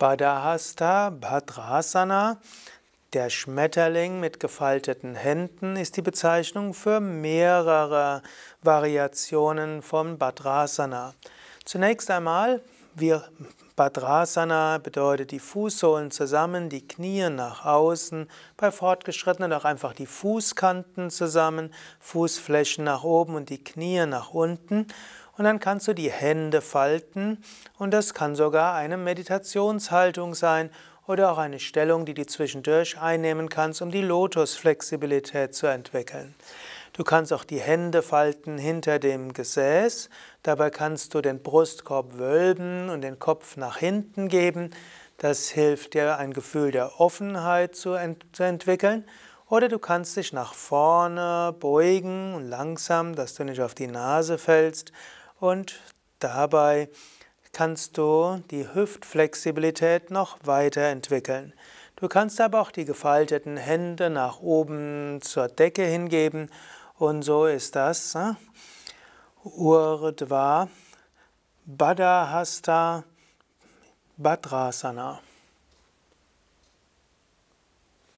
Badahasta Bhadrasana, der Schmetterling mit gefalteten Händen, ist die Bezeichnung für mehrere Variationen von Bhadrasana. Zunächst einmal wir Badrasana bedeutet die Fußsohlen zusammen, die Knie nach außen, bei Fortgeschrittenen auch einfach die Fußkanten zusammen, Fußflächen nach oben und die Knie nach unten. Und dann kannst du die Hände falten und das kann sogar eine Meditationshaltung sein oder auch eine Stellung, die du zwischendurch einnehmen kannst, um die Lotusflexibilität zu entwickeln. Du kannst auch die Hände falten hinter dem Gesäß. Dabei kannst du den Brustkorb wölben und den Kopf nach hinten geben. Das hilft dir, ein Gefühl der Offenheit zu, ent zu entwickeln. Oder du kannst dich nach vorne beugen und langsam, dass du nicht auf die Nase fällst. Und dabei kannst du die Hüftflexibilität noch weiterentwickeln. Du kannst aber auch die gefalteten Hände nach oben zur Decke hingeben und so ist das. Ne? Urdhva Badahasta Badrasana.